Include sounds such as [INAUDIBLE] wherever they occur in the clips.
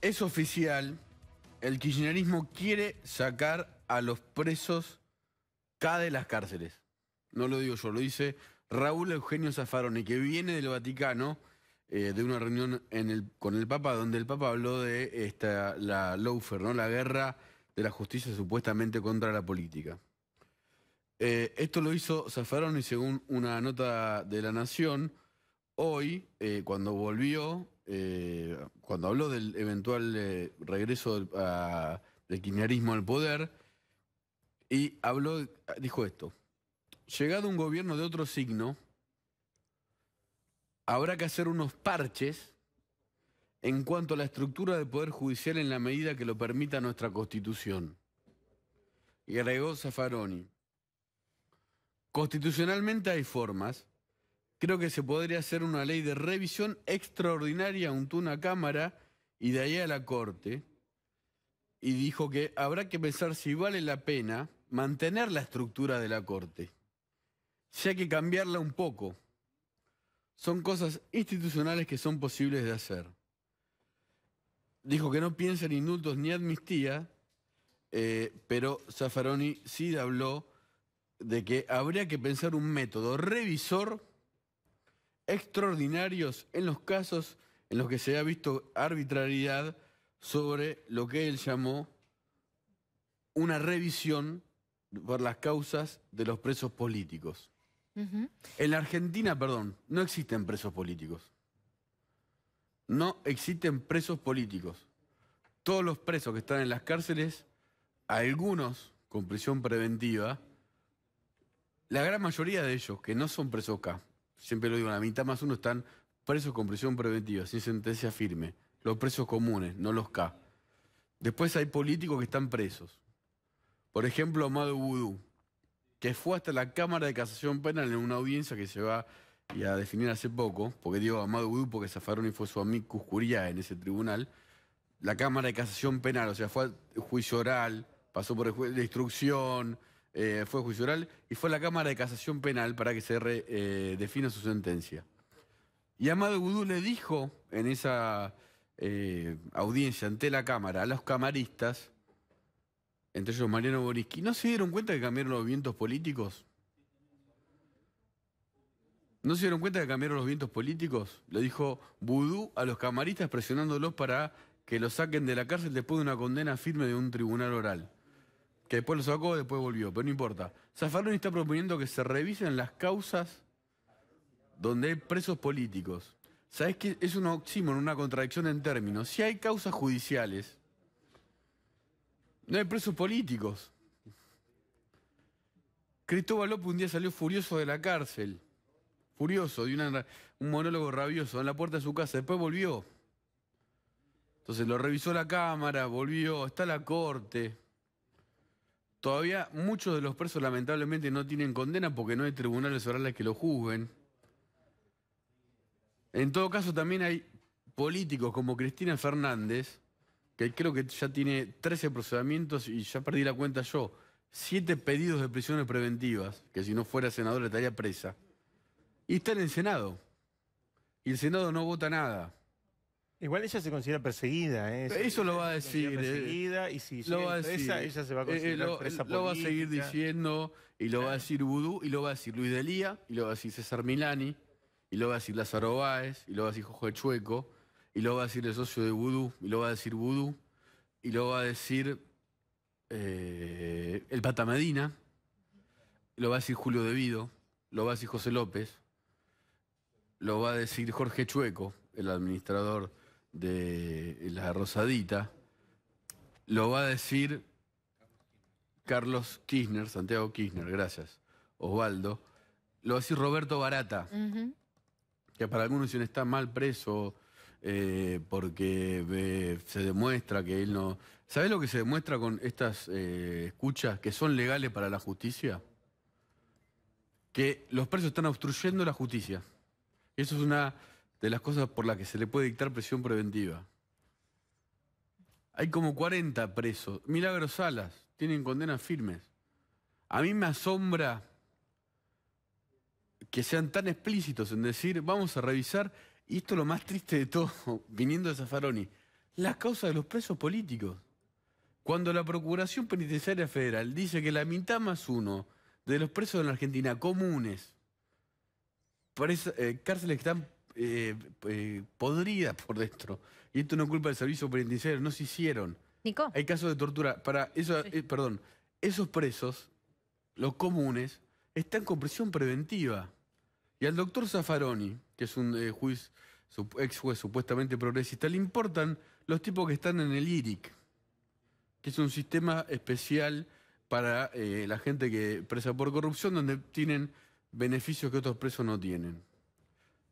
es oficial, el kirchnerismo quiere sacar a los presos K de las cárceles. No lo digo yo, lo dice Raúl Eugenio Zaffaroni, que viene del Vaticano, eh, de una reunión con el Papa, donde el Papa habló de esta, la Laufer, ¿no? la guerra de la justicia supuestamente contra la política. Eh, esto lo hizo Zaffaroni según una nota de La Nación. Hoy, eh, cuando volvió, eh, cuando habló del eventual eh, regreso del, a, al poder, y habló, dijo esto, llegado un gobierno de otro signo, habrá que hacer unos parches en cuanto a la estructura del Poder Judicial en la medida que lo permita nuestra Constitución. Y agregó Zaffaroni, constitucionalmente hay formas Creo que se podría hacer una ley de revisión extraordinaria a una Cámara y de ahí a la Corte. Y dijo que habrá que pensar si vale la pena mantener la estructura de la Corte. Si hay que cambiarla un poco. Son cosas institucionales que son posibles de hacer. Dijo que no piensa en indultos ni amnistía, eh, pero Zaffaroni sí habló de que habría que pensar un método revisor extraordinarios en los casos en los que se ha visto arbitrariedad sobre lo que él llamó una revisión por las causas de los presos políticos. En la Argentina, perdón, no existen presos políticos. No existen presos políticos. Todos los presos que están en las cárceles, algunos con prisión preventiva, la gran mayoría de ellos que no son presos acá, siempre lo digo, la mitad más uno están presos con prisión preventiva, sin sentencia firme. Los presos comunes, no los K. Después hay políticos que están presos. Por ejemplo, Amado Vudú, que fue hasta la Cámara de Casación Penal en una audiencia que se va a definir hace poco, porque digo Amado Vudú porque y fue su amigo Cuscuría en ese tribunal, la Cámara de Casación Penal, o sea, fue al juicio oral, pasó por el de instrucción, eh, fue juicio oral y fue a la Cámara de Casación Penal para que se redefina eh, su sentencia. Y Amado Budú le dijo en esa eh, audiencia ante la Cámara a los camaristas, entre ellos Mariano Boriski, ¿no se dieron cuenta que cambiaron los vientos políticos? ¿No se dieron cuenta que cambiaron los vientos políticos? Le dijo Vudú a los camaristas presionándolos para que lo saquen de la cárcel después de una condena firme de un tribunal oral que después lo sacó, después volvió, pero no importa. Zafaroni está proponiendo que se revisen las causas donde hay presos políticos. ¿Sabes qué? Es un oxímono, una contradicción en términos. Si hay causas judiciales, no hay presos políticos. Cristóbal López un día salió furioso de la cárcel. Furioso, de un monólogo rabioso en la puerta de su casa. Después volvió. Entonces lo revisó la cámara, volvió, está la corte. Todavía muchos de los presos lamentablemente no tienen condena porque no hay tribunales orales que lo juzguen. En todo caso también hay políticos como Cristina Fernández, que creo que ya tiene 13 procedimientos y ya perdí la cuenta yo, 7 pedidos de prisiones preventivas, que si no fuera senadora estaría presa. Y está en el Senado. Y el Senado no vota nada. Igual ella se considera perseguida, ¿eh? Eso, lo va a decir. y si lo va a ella se va a considerar lo, Lo va a seguir diciendo, y lo va a decir Vudú, y lo va a decir Luis Delía, y lo va a decir César Milani, y lo va a decir Lázaro Báez, y lo va a decir Jorge Chueco, y lo va a decir el socio de Vudú, y lo va a decir Vudú, y lo va a decir el Pata Medina, lo va a decir Julio Devido, lo va a decir José López, lo va a decir Jorge Chueco, el administrador de la Rosadita, lo va a decir Carlos Kirchner, Santiago Kirchner, gracias, Osvaldo, lo va a decir Roberto Barata, que para algunos dicen está mal preso eh, porque se demuestra que él no... ¿Sabés lo que se demuestra con estas eh, escuchas que son legales para la justicia? Que los presos están obstruyendo la justicia. Eso es una de las cosas por las que se le puede dictar presión preventiva. Hay como 40 presos. Milagros Salas, tienen condenas firmes. A mí me asombra que sean tan explícitos en decir, vamos a revisar, y esto es lo más triste de todo, [LAUGHS] viniendo de Zaffaroni, las causas de los presos políticos. Cuando la Procuración Penitenciaria Federal dice que la mitad más uno de los presos en la Argentina comunes, eh, cárceles que están eh, eh, podrida por dentro. Y esto no es culpa del servicio penitenciario, no se hicieron. Hay casos de tortura. Para eso, eh, perdón, esos presos, los comunes, están con prisión preventiva. Y al doctor Zaffaroni, que es un eh, juez, ex juez supuestamente progresista, le importan los tipos que están en el IRIC, que es un sistema especial para la gente que presa por corrupción, donde tienen beneficios que otros presos no tienen.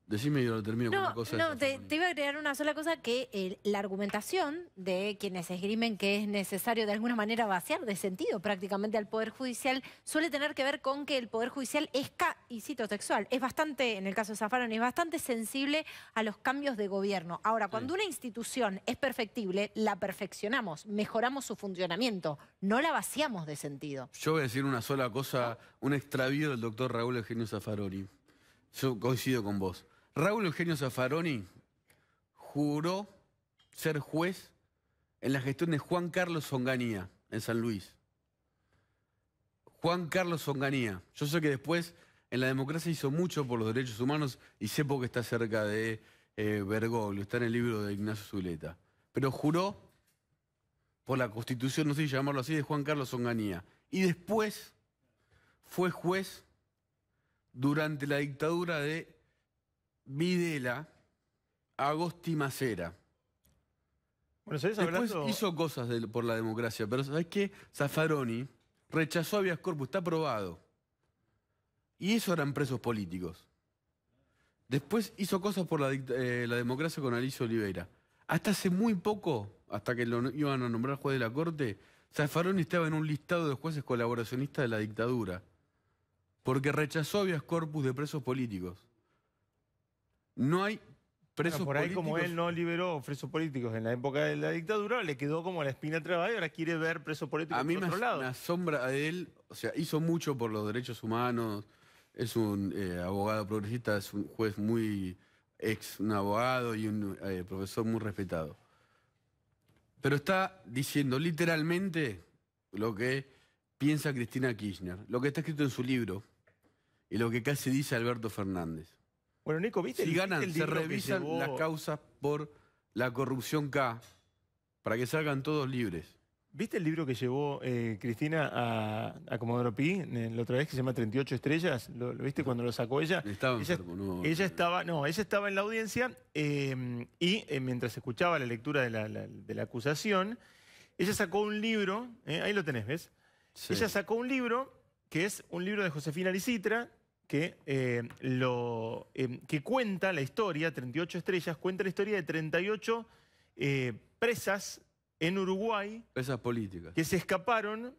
Decime y lo termino con una cosa. No, te, te, iba a agregar una sola cosa, que la argumentación de quienes esgrimen que es necesario de alguna manera vaciar de sentido prácticamente al Poder Judicial suele tener que ver con que el Poder Judicial es, y cito es bastante, en el caso de zafaroni es bastante sensible a los cambios de gobierno. Ahora, cuando una institución es perfectible, la perfeccionamos, mejoramos su funcionamiento, no la vaciamos de sentido. Yo voy a decir una sola cosa, un extravío del doctor Raúl Eugenio Zaffaroni. Yo coincido con vos. Raúl Eugenio Zaffaroni juró ser juez en la gestión de Juan Carlos Songanía en San Luis. Juan Carlos Songanía. Yo sé que después en la democracia hizo mucho por los derechos humanos y sé porque está cerca de eh, Bergoglio, está en el libro de Ignacio Zuleta. Pero juró por la constitución, no sé si llamarlo así, de Juan Carlos Songanía. Y después fue juez durante la dictadura de Videla, Agosti Macera. Bueno, Después hizo cosas por la democracia, pero sabes qué? Zaffaroni rechazó habeas corpus, está aprobado. Y eso eran presos políticos. Después hizo cosas por eh, la, democracia con Alicia Oliveira. Hasta hace muy poco, hasta que lo iban a nombrar juez de la corte, Zaffaroni estaba en un listado de jueces colaboracionistas de la dictadura. Porque rechazó habeas corpus de presos políticos. No hay presos políticos. por ahí como él no liberó presos políticos en la época de la dictadura, le quedó como la espina trabada y ahora quiere ver presos políticos a mí por otro lado. me asombra a él, o sea, hizo mucho por los derechos humanos, es un eh, abogado progresista, es un juez muy ex, un abogado y un eh, profesor muy respetado. Pero está diciendo literalmente lo que piensa Cristina Kirchner, lo que está escrito en su libro y lo que casi dice Alberto Fernández. Bueno, Nico, ¿viste? Si ganan, se revisan las causas por la corrupción K para que salgan todos libres. ¿Viste el libro que llevó eh, Cristina a, Comodoro Pi eh, la otra vez que se llama 38 estrellas? ¿Lo, viste cuando lo sacó ella? ella, estaba, no, ella estaba en la audiencia eh, y mientras escuchaba la lectura de la, acusación, ella sacó un libro, ahí lo tenés, ¿ves? Ella sacó un libro que es un libro de Josefina Licitra, que, eh, lo, eh, que cuenta la historia, 38 estrellas, cuenta la historia de 38 eh, presas en Uruguay. Presas políticas. Que se escaparon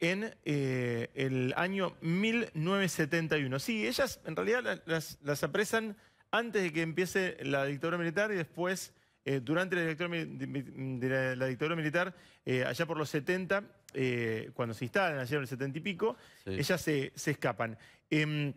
en el año 1971. Sí, ellas en realidad las, apresan antes de que empiece la dictadura militar y después, durante la la dictadura militar, allá por los 70, eh, cuando se instalan, allá en el 70 y pico, ellas se, escapan. Em,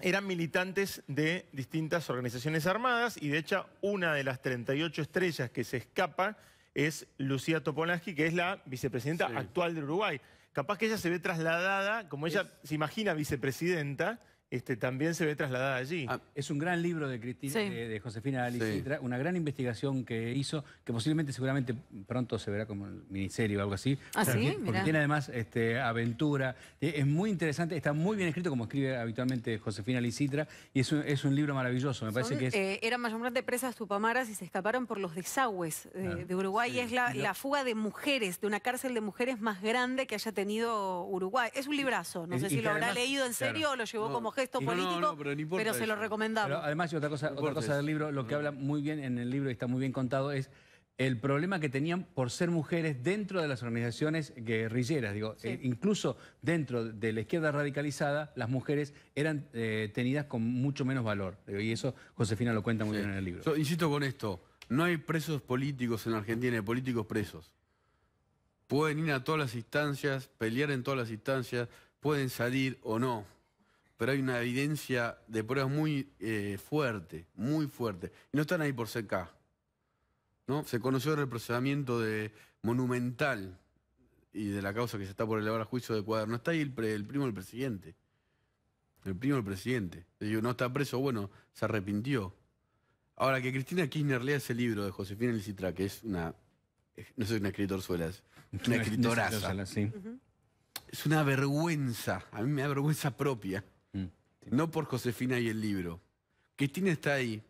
eran militantes de distintas organizaciones armadas y de hecho una de las 38 estrellas que se escapa es Lucía Topolansky, que es la vicepresidenta actual de Uruguay. Capaz que ella se ve trasladada, como ella se imagina vicepresidenta, este, también se ve trasladada allí. Ah. es un gran libro de, Cristina, de, Josefina Alicitra, una gran investigación que hizo, que posiblemente, seguramente, pronto se verá como el ministerio o algo así. Ah, porque, tiene además este, aventura. Eh, es muy interesante, está muy bien escrito, como escribe habitualmente Josefina Alicitra, y es un, libro maravilloso. Me parece que es... Eh, era eran mayormente presas tupamaras y se escaparon por los desagües eh, ah, de, Uruguay. Y es la, fuga de mujeres, de una cárcel de mujeres más grande que haya tenido Uruguay. Es un librazo, no sé si lo habrá leído en serio o lo llevó como no, no, político, pero, pero se lo recomendamos. además, y otra cosa, otra cosa del libro, lo que habla muy bien en el libro y está muy bien contado es el problema que tenían por ser mujeres dentro de las organizaciones guerrilleras. Digo, eh, incluso dentro de la izquierda radicalizada, las mujeres eran eh, tenidas con mucho menos valor. y eso Josefina lo cuenta muy bien en el libro. insisto con esto, no hay presos políticos en Argentina, hay políticos presos. Pueden ir a todas las instancias, pelear en todas las instancias, pueden salir o no pero hay una evidencia de pruebas muy eh, fuerte, muy fuerte. Y no están ahí por CK. ¿no? Se conoció el procesamiento de monumental y de la causa que se está por elevar a juicio de cuaderno. Está ahí el, primo del presidente. El primo del presidente. Digo, no está preso, bueno, se arrepintió. Ahora, que Cristina Kirchner lea ese libro de Josefina Citra, que es una. No soy una escritor suela, es una escritoraza. Es una vergüenza. A mí me da vergüenza propia. No por Josefina y el libro. Cristina está ahí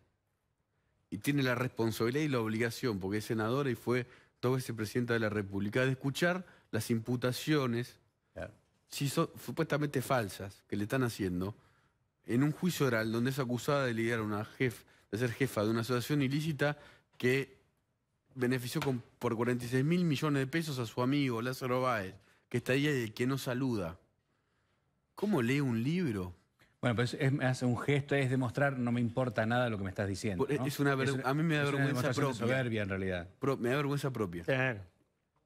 y tiene la responsabilidad y la obligación, porque es senadora y fue dos veces presidenta de la República, de escuchar las imputaciones, supuestamente falsas, que le están haciendo, en un juicio oral donde es acusada de liderar una jef, de ser jefa de una asociación ilícita que benefició por 46 mil millones de pesos a su amigo Lázaro Báez, que está ahí y que no saluda. ¿Cómo lee un libro? Bueno, pues es, hace un gesto, es demostrar no me importa nada lo que me estás diciendo. Es una a mí me da vergüenza propia. en realidad. me da vergüenza propia. Claro.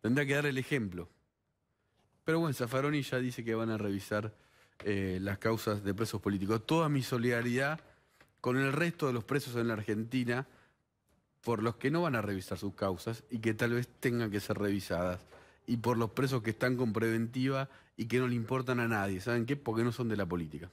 Tendría que dar el ejemplo. Pero bueno, Zaffaroni ya dice que van a revisar eh, las causas de presos políticos. Toda mi solidaridad con el resto de los presos en la Argentina por los que no van a revisar sus causas y que tal vez tengan que ser revisadas. Y por los presos que están con preventiva y que no le importan a nadie. ¿Saben qué? Porque no son de la política.